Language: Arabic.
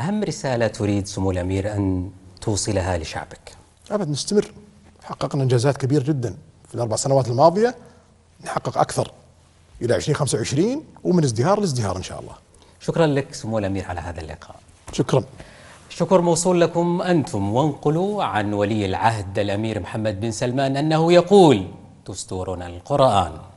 أهم رسالة تريد سمو الأمير أن توصلها لشعبك؟ أبد نستمر حققنا إنجازات كبيرة جدا في الأربع سنوات الماضية نحقق أكثر إلى 2025 ومن ازدهار لازدهار إن شاء الله شكرا لك سمو الأمير على هذا اللقاء شكرا شكر موصول لكم أنتم وانقلوا عن ولي العهد الأمير محمد بن سلمان أنه يقول تستورنا القرآن